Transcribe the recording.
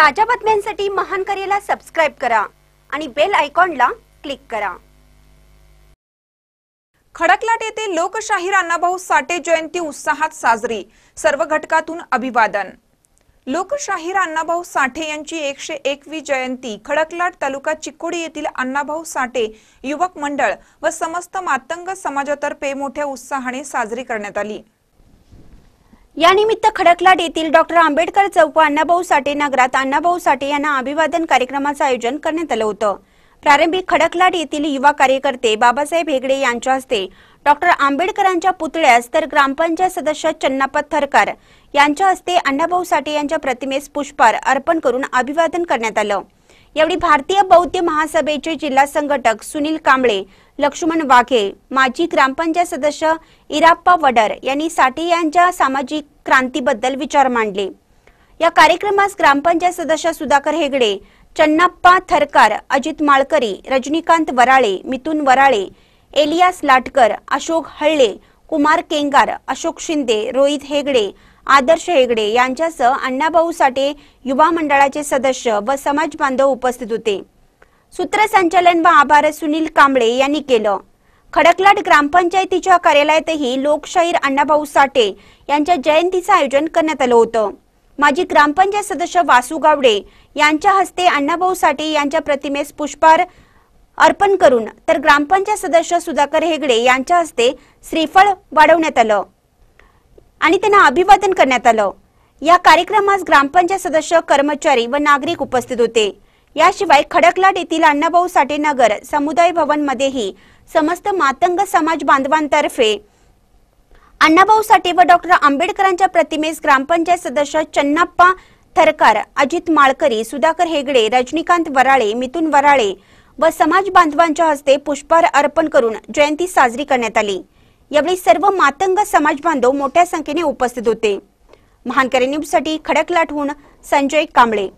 ताज्या बातम्यांसाठी महान करेला सबस्क्राईब करा आणि बेल आयकॉनला क्लिक करा खडकलाट येथे लोकशाहीर अण्णाभाऊ साठे जयंती उत्साहात साजरी सर्व घटकातून अभिवादन लोकशाहीर अण्णाभाऊ साठे यांची एकशे एकवी जयंती खडकलाट तालुका चिकोडी येथील अण्णाभाऊ साठे युवक मंडळ व समस्त मातंग समाजातर्फे मोठ्या उत्साहाने साजरी करण्यात आली यानिमित्त खडकलाड येथील डॉक्टर आंबेडकर चौक व अण्णाभाऊ साठे नगरात अण्णाभाऊ साठे यांना अभिवादन कार्यक्रमाचं आयोजन करण्यात आलं होतं प्रारंभिक खडकलाड येथील युवा कार्यकर्ते बाबासाहेब हेगडे यांच्या हस्ते डॉक्टर आंबेडकरांच्या पुतळ्यास तर ग्रामपंचायत सदस्य चन्नाप्पा थरकार यांच्या हस्ते अण्णाभाऊ साठे यांच्या प्रतिमेस पुष्पहार अर्पण करून अभिवादन करण्यात आलं यावेळी भारतीय बौद्ध महासभेचे जिल्हा संघटक सुनील कांबळे लक्ष्मण वाघे माजी ग्रामपंचायत सदस्य इराप्पा वडर यांनी साठे यांच्या सामाजिक क्रांतीबद्दल विचार मांडले या कार्यक्रमास ग्रामपंचायत सदस्य सुधाकर हेगडे चन्नाप्पा थरकार अजित माळकरी रजनीकांत वराळे मिथुन वराळे एलियास लाटकर अशोक हळ्ळे कुमार केंगार अशोक शिंदे रोहित हेगडे आदर्श हेगडे यांच्यासह अण्णाभाऊ साठे युवा मंडळाचे सदस्य व समाज बांधव उपस्थित होते सूत्रसंचालन व आभार सुनील कांबळे यांनी केलं खडकलाट ग्रामपंचायतीच्या कार्यालयातही लोकशाहीर अण्णाभाऊ साठे यांच्या जयंतीचं आयोजन करण्यात आलं होतं माजी ग्रामपंचायत सदस्य वासू गावडे यांच्या हस्ते अण्णाभाऊ साठे यांच्या प्रतिमेस पुष्पहार अर्पण करून तर ग्रामपंचायत सदस्य सुधाकर हेगडे यांच्या हस्ते श्रीफळ वाढवण्यात आलं आणि त्यांना अभिवादन करण्यात आलं या कार्यक्रमास ग्रामपंचायत सदस्य कर्मचारी व नागरिक उपस्थित होते याशिवाय खडकलाट येथील अण्णाभाऊ साठे नगर समुदाय भवन मध्येही समस्त मातंग समाज बांधवांतर्फे अण्णाभाऊ साठे व डॉक्टर आंबेडकरांच्या प्रतिमेस ग्रामपंचायत सदस्य चन्नाप्पा थरकार अजित माळकरी सुधाकर हेगडे रजनीकांत वराळे मिथुन वराळे व समाज बांधवांच्या हस्ते पुष्पहार अर्पण करून जयंती साजरी करण्यात आली यावेळी सर्व मातंग समाज बांधव मोठ्या संख्येने उपस्थित होते महानकरी न्यूज साठी खडकलाटहून संजय कांबळे